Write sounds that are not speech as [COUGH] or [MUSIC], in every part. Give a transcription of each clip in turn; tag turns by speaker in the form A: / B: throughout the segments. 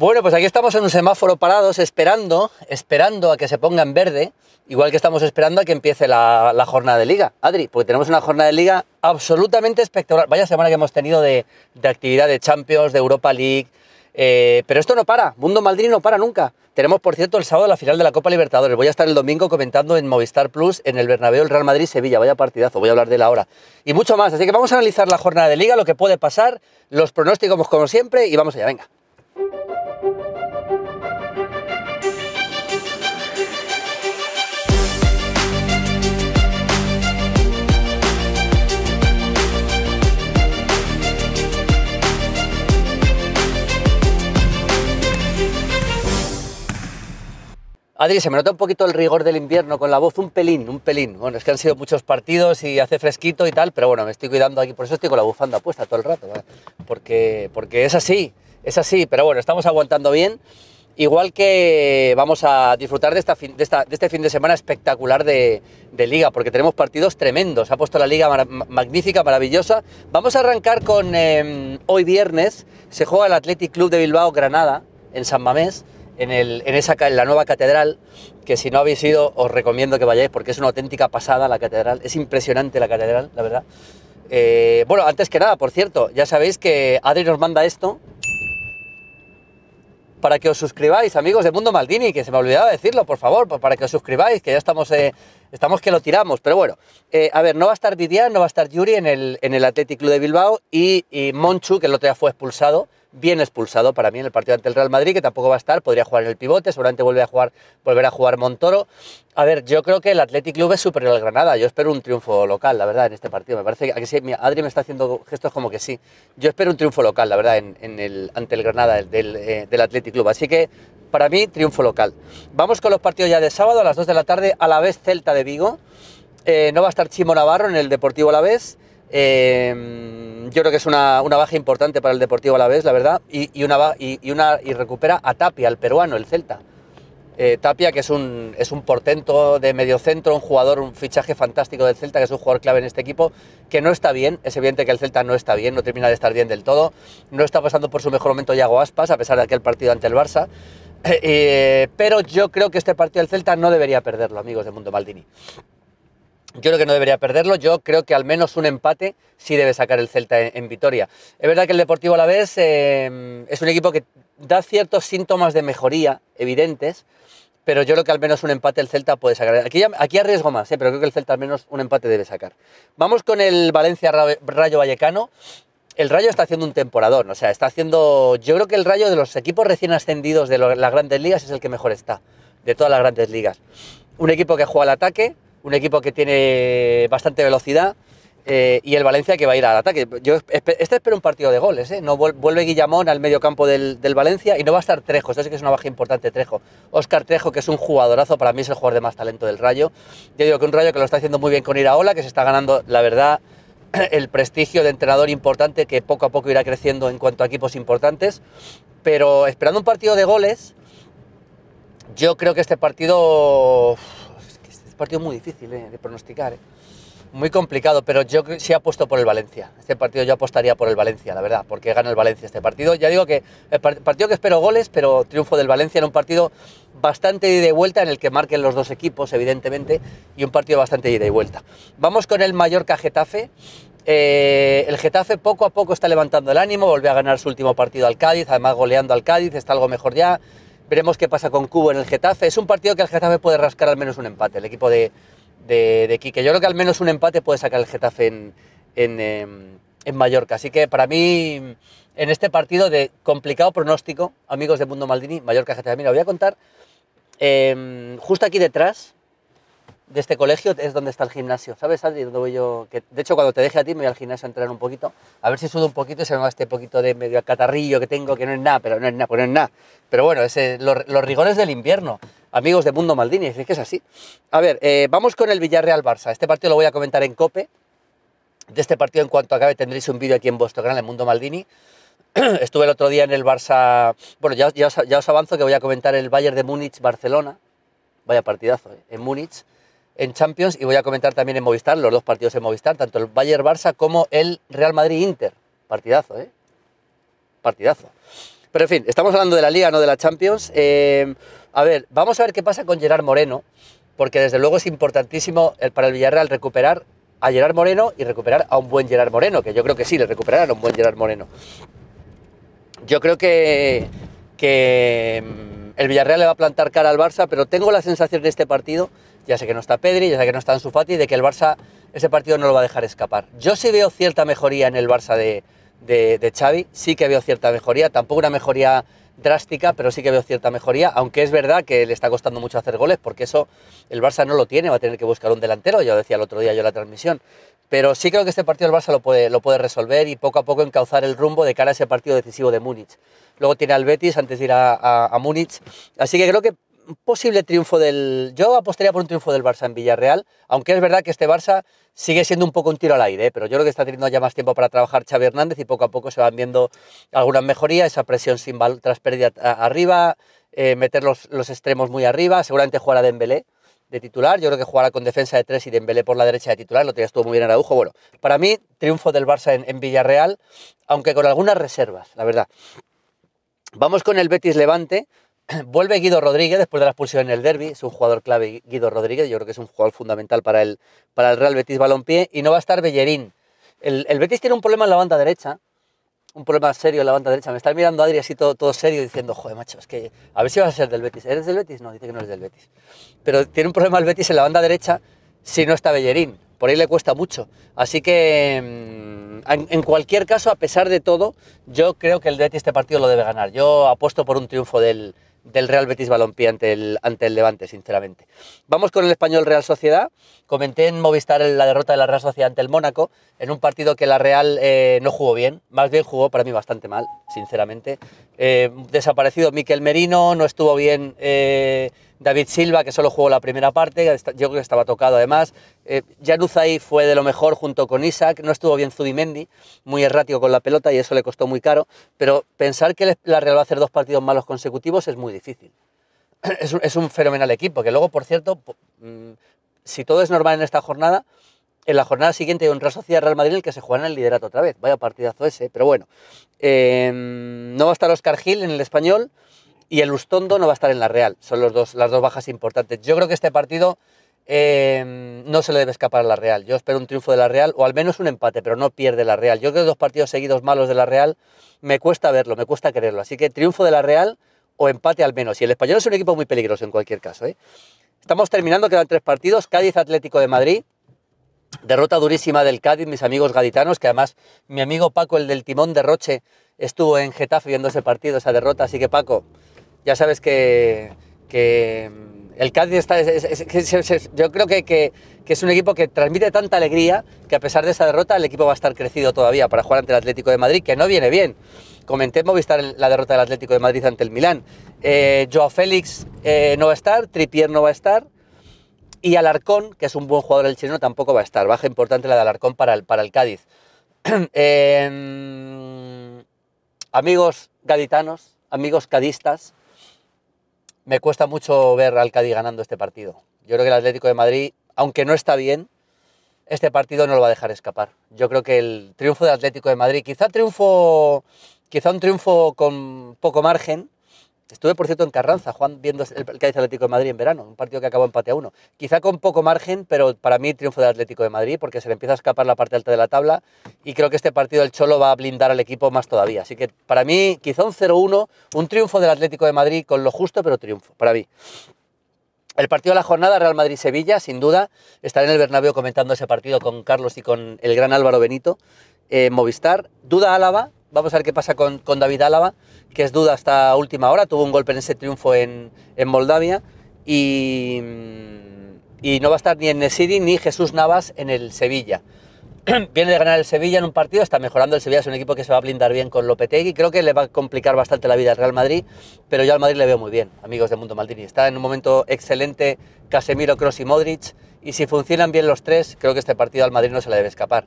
A: Bueno, pues aquí estamos en un semáforo parados esperando, esperando a que se ponga en verde, igual que estamos esperando a que empiece la, jornada de liga. Adri, porque tenemos una jornada de liga absolutamente espectacular. Vaya semana que hemos tenido de, actividad de Champions, de Europa League. Eh, pero esto no para, Mundo Maldini no para nunca. Tenemos, por cierto, el sábado la final de la Copa Libertadores. Voy a estar el domingo comentando en Movistar Plus, en el Bernabéu, el Real Madrid-Sevilla. Vaya partidazo, voy a hablar de la hora. Y mucho más. Así que vamos a analizar la jornada de liga, lo que puede pasar, los pronósticos como siempre y vamos allá, venga. Adri, se me nota un poquito el rigor del invierno con la voz, un pelín, un pelín. Bueno, es que han sido muchos partidos y hace fresquito y tal, pero bueno, me estoy cuidando aquí, por eso estoy con la bufanda puesta todo el rato, porque, porque es así, es así, pero bueno, estamos aguantando bien. Igual que vamos a disfrutar de, esta de, este fin de semana espectacular de, liga, porque tenemos partidos tremendos. Ha puesto la liga magnífica, maravillosa. Vamos a arrancar con em, hoy viernes. Se juega el Athletic Club de Bilbao Granada en San Mamés en, el, en, esa, la nueva catedral, que si no habéis ido os recomiendo que vayáis porque es una auténtica pasada la catedral, es impresionante la catedral, la verdad. Eh, bueno, antes que nada, por cierto, ya sabéis que Adri nos manda esto para que os suscribáis, amigos de Mundo Maldini, que se me olvidaba decirlo, por favor, para que os suscribáis, que ya estamos, eh, estamos que lo tiramos. Pero bueno, eh, a ver, no va a estar Didier, no va a estar Yuri en el, en el Athletic Club de Bilbao y, y Monchu, que el otro día fue expulsado, bien expulsado para mí en el partido ante el Real Madrid, que tampoco va a estar, podría jugar en el pivote, seguramente vuelve a jugar, volverá a jugar Montoro. A ver, yo creo que el Athletic Club es superior al Granada, yo espero un triunfo local, la verdad, en este partido. Me parece que sí, Adri me está haciendo gestos como que sí. Yo espero un triunfo local, la verdad, en, el, ante el Granada del, eh, del, Athletic Club. Así que para mí, triunfo local. Vamos con los partidos ya de sábado a las 2 de la tarde, a la vez Celta de Vigo. Eh, no va a estar Chimo Navarro en el Deportivo Alavés. Em, yo creo que es una, baja importante para el Deportivo a la vez, la verdad, y, una, y, recupera a Tapia, el peruano, el Celta. Eh, Tapia, que es un, es un portento de mediocentro, un jugador, un fichaje fantástico del Celta, que es un jugador clave en este equipo, que no está bien, es evidente que el Celta no está bien, no termina de estar bien del todo, no está pasando por su mejor momento Yago Aspas, a pesar de aquel partido ante el Barça, eh, eh, pero yo creo que este partido del Celta no debería perderlo, amigos de Mundo Maldini. Yo creo que no debería perderlo, yo creo que al menos un empate sí debe sacar el Celta en, Vitoria. Es verdad que el Deportivo a la vez em, es un equipo que da ciertos síntomas de mejoría evidentes, pero yo creo que al menos un empate el Celta puede sacar. Aquí, aquí arriesgo más, eh, pero creo que el Celta al menos un empate debe sacar. Vamos con el Valencia Rayo Vallecano. El Rayo está haciendo un temporadón, o sea, está haciendo... Yo creo que el Rayo de los equipos recién ascendidos de las grandes ligas es el que mejor está, de todas las grandes ligas. Un equipo que juega al ataque, un equipo que tiene bastante velocidad. Eh, y el Valencia que va a ir al ataque. Yo este espero un partido de goles, ¿eh? No vuelve Guillamón al medio campo del, Valencia y no va a estar Trejo, esto que es una baja importante Trejo. Oscar Trejo, que es un jugadorazo, para mí es el jugador de más talento del Rayo. Yo digo que un Rayo que lo está haciendo muy bien con Iraola, que se está ganando, la verdad, [CLEARS THROAT] el prestigio de entrenador importante que poco a poco irá creciendo en cuanto a equipos importantes. Pero esperando un partido de goles, yo creo que este partido partido muy difícil eh, de pronosticar. Eh. Muy complicado, pero yo sí apuesto por el Valencia. Este partido yo apostaría por el Valencia, la verdad, porque gana el Valencia este partido. Ya digo que el partido que espero goles, pero triunfo del Valencia en un partido bastante de ida y vuelta, en el que marquen los dos equipos, evidentemente, y un partido bastante de ida y vuelta. Vamos con el Mallorca Getafe. Eh, el Getafe poco a poco está levantando el ánimo, volvió a ganar su último partido al Cádiz, además goleando al Cádiz, está algo mejor ya. Veremos qué pasa con Cubo en el Getafe. Es un partido que el Getafe puede rascar al menos un empate, el equipo de, de, Quique. Yo creo que al menos un empate puede sacar el Getafe em, en, Mallorca. Así que para mí, en este partido de complicado pronóstico, amigos de Mundo Maldini, Mallorca-Getafe. Mira, voy a contar em, justo aquí detrás de este colegio es donde está el gimnasio. ¿Sabes, Adri? Donde voy yo. Que, de hecho, cuando te deje a ti, me voy al gimnasio a entrenar un poquito. A ver si sudo un poquito y se me va este poquito de medio catarrillo que tengo, que no es nada, pero no es nada, pues Pero bueno, es, los, rigores del invierno. Amigos de Mundo Maldini, es que es así. A ver, eh, vamos con el Villarreal Barça. Este partido lo voy a comentar en COPE. De este partido, en cuanto acabe, tendréis un vídeo aquí en vuestro canal, en Mundo Maldini. [CLEARS THROAT] Estuve el otro día en el Barça. Bueno, ya, ya, os, avanzo que voy a comentar el Bayern de Múnich-Barcelona. Vaya partidazo, eh, en Múnich en Champions y voy a comentar también en Movistar, los dos partidos en Movistar, tanto el Bayern Barça como el Real Madrid Inter. Partidazo, ¿eh? Partidazo. Pero en fin, estamos hablando de la Liga, no de la Champions. Eh, a ver, vamos a ver qué pasa con Gerard Moreno, porque desde luego es importantísimo para el Villarreal recuperar a Gerard Moreno y recuperar a un buen Gerard Moreno, que yo creo que sí, le recuperarán a un buen Gerard Moreno. Yo creo que, que mm, el Villarreal le va a plantar cara al Barça, pero tengo la sensación de este partido, ya sé que no está Pedri, ya sé que no está su Fati, de que el Barça ese partido no lo va a dejar escapar. Yo sí veo cierta mejoría en el Barça de, de, de Xavi, sí que veo cierta mejoría, tampoco una mejoría drástica, pero sí que veo cierta mejoría, aunque es verdad que le está costando mucho hacer goles, porque eso el Barça no lo tiene, va a tener que buscar un delantero, ya lo decía el otro día yo en la transmisión. Pero sí creo que este partido el Barça lo puede, lo puede resolver y poco a poco encauzar el rumbo de cara a ese partido decisivo de Múnich. Luego tiene al Betis antes de ir a, Múnich. Así que creo que posible triunfo del. Yo apostaría por un triunfo del Barça en Villarreal, aunque es verdad que este Barça sigue siendo un poco un tiro al aire, ¿eh? pero yo creo que está teniendo ya más tiempo para trabajar Xavi Hernández y poco a poco se van viendo algunas mejorías, esa presión sin tras pérdida arriba, eh, meter los, extremos muy arriba, seguramente jugará Dembélé de titular. Yo creo que jugará con defensa de tres y Dembélé por la derecha de titular. Lo tenías estuvo muy bien en Araujo. Bueno, para mí, triunfo del Barça en, Villarreal, aunque con algunas reservas, la verdad. Vamos con el Betis Levante. [CLEARS THROAT] Vuelve Guido Rodríguez después de la expulsión en el derby. Es un jugador clave Guido Rodríguez. Yo creo que es un jugador fundamental para el, para el Real Betis Balompié. Y no va a estar Bellerín. el Betis tiene un problema en la banda derecha un problema serio en la banda derecha. Me está mirando Adri así todo, todo serio diciendo, joder, macho, es que a ver si vas a ser del Betis. ¿Eres del Betis? No, dice que no es del Betis. Pero tiene un problema el Betis en la banda derecha si no está Bellerín. Por ahí le cuesta mucho. Así que, mm, en cualquier caso, a pesar de todo, yo creo que el Betis este partido lo debe ganar. Yo apuesto por un triunfo del, del Real Betis Balompié ante el, ante el Levante, sinceramente. Vamos con el español Real Sociedad. Comenté en Movistar la derrota de la Real Sociedad ante el Mónaco, en un partido que la Real eh, no jugó bien, más bien jugó para mí bastante mal, sinceramente. Eh, desaparecido Miquel Merino, no estuvo bien eh, David Silva, que solo jugó la primera parte, yo creo que estaba tocado además. Eh, Januzaj fue de lo mejor junto con Isaac, no estuvo bien Zubimendi, muy errático con la pelota y eso le costó muy caro, pero pensar que la Real va a hacer dos partidos malos consecutivos es muy difícil. [CLEARS THROAT] Es un, fenomenal equipo, que luego, por cierto, mm, si todo es normal en esta jornada, en la jornada siguiente hay un Real Sociedad Real Madrid el que se jugará el liderato otra vez. Vaya partidazo ese, pero bueno. Em, no va a estar Oscar Gil en el español y el Ustondo no va a estar en la Real. Son los dos, las dos bajas importantes. Yo creo que este partido eh, no se le debe escapar a la Real. Yo espero un triunfo de la Real o al menos un empate, pero no pierde la Real. Yo creo que dos partidos seguidos malos de la Real me cuesta verlo, me cuesta creerlo. Así que triunfo de la Real o empate al menos. Y el español es un equipo muy peligroso en cualquier caso. ¿eh? Estamos terminando, quedan tres partidos. Cádiz Atlético de Madrid. Derrota durísima del Cádiz, mis amigos gaditanos, que además mi amigo Paco, el del timón de Roche, estuvo en Getafe viendo ese partido, esa derrota. Así que Paco, ya sabes que, mm, el Cádiz está, yo creo que, es un equipo que transmite tanta alegría que a pesar de esa derrota el equipo va a estar crecido todavía para jugar ante el Atlético de Madrid, que no viene bien. Comenté en la derrota del Atlético de Madrid ante el Milán. Eh, Joao Félix eh, no va a estar, Tripier no va a estar y Alarcón, que es un buen jugador del chileno, tampoco va a estar. Baja importante la de Alarcón para el, Cádiz. [CLEARS THROAT] Em, amigos gaditanos, amigos cadistas, me cuesta mucho ver al Cádiz ganando este partido. Yo creo que el Atlético de Madrid, aunque no está bien, este partido no lo va a dejar escapar. Yo creo que el triunfo del Atlético de Madrid, quizá triunfo, quizá un triunfo con poco margen, Estuve, por cierto, en Carranza, Juan, viendo el Cádiz Atlético de Madrid en verano, un partido que acabó empate a uno. Quizá con poco margen, pero para mí triunfo del Atlético de Madrid, porque se le empieza a escapar la parte alta de la tabla y creo que este partido el Cholo va a blindar al equipo más todavía. Así que para mí, quizá un 0-1, un triunfo del Atlético de Madrid con lo justo, pero triunfo, para mí. El partido de la jornada, Real Madrid-Sevilla, sin duda. Estaré en el Bernabéu comentando ese partido con Carlos y con el gran Álvaro Benito. Eh, Movistar, duda Álava, Vamos a ver qué pasa con, David Álava, que es duda hasta última hora. Tuvo un golpe en ese triunfo en, Moldavia. Y, no va a estar ni en el City ni Jesús Navas en el Sevilla. [CLEARS THROAT] Viene de ganar el Sevilla en un partido, está mejorando el Sevilla, es un equipo que se va a blindar bien con Lopetegui. Creo que le va a complicar bastante la vida al Real Madrid, pero yo al Madrid le veo muy bien, amigos de Mundo Maldini. Está en un momento excelente Casemiro, Cross y Modric, y si funcionan bien los tres, creo que este partido al Madrid no se le debe escapar.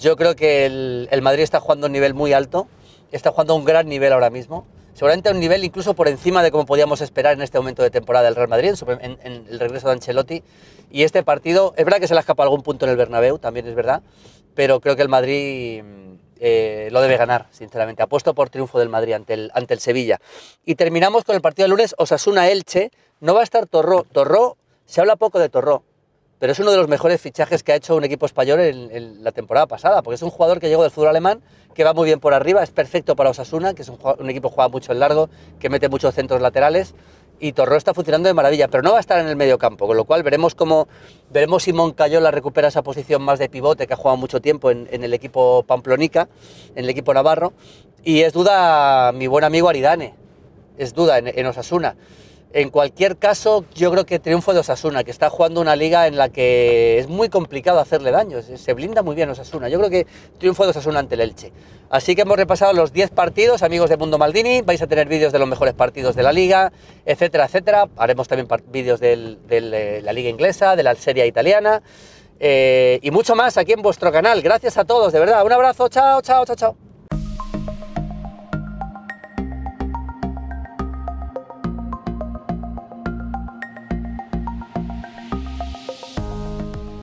A: Yo creo que el, Madrid está jugando a un nivel muy alto, está jugando a un gran nivel ahora mismo seguramente a un nivel incluso por encima de como podíamos esperar en este momento de temporada del Real Madrid, en, el regreso de Ancelotti. Y este partido, es verdad que se le escapa algún punto en el Bernabéu, también es verdad, pero creo que el Madrid mm, eh, lo debe ganar, sinceramente. Apuesto por triunfo del Madrid ante el, ante el Sevilla. Y terminamos con el partido del lunes, Osasuna-Elche. No va a estar Torró. Torró, se habla poco de Torró, pero es uno de los mejores fichajes que ha hecho un equipo español en, la temporada pasada, porque es un jugador que llegó del fútbol alemán, que va muy bien por arriba, es perfecto para Osasuna, que es un, equipo que juega mucho en largo, que mete muchos centros laterales, y Torró está funcionando de maravilla, pero no va a estar en el medio campo, con lo cual veremos cómo veremos si Moncayola recupera esa posición más de pivote que ha jugado mucho tiempo en, el equipo Pamplonica, en el equipo Navarro, y es duda mi buen amigo Aridane, es duda en Osasuna. En cualquier caso, yo creo que triunfo de Osasuna, que está jugando una liga en la que es muy complicado hacerle daño. Se blinda muy bien Osasuna. Yo creo que triunfo de Osasuna ante el Elche. Así que hemos repasado los 10 partidos, amigos de Mundo Maldini. Vais a tener vídeos de los mejores partidos de la liga, etcétera, etcétera. Haremos también vídeos de eh, la liga inglesa, de la serie italiana eh, y mucho más aquí en vuestro canal. Gracias a todos, de verdad. Un abrazo, chao, chao, chao, chao.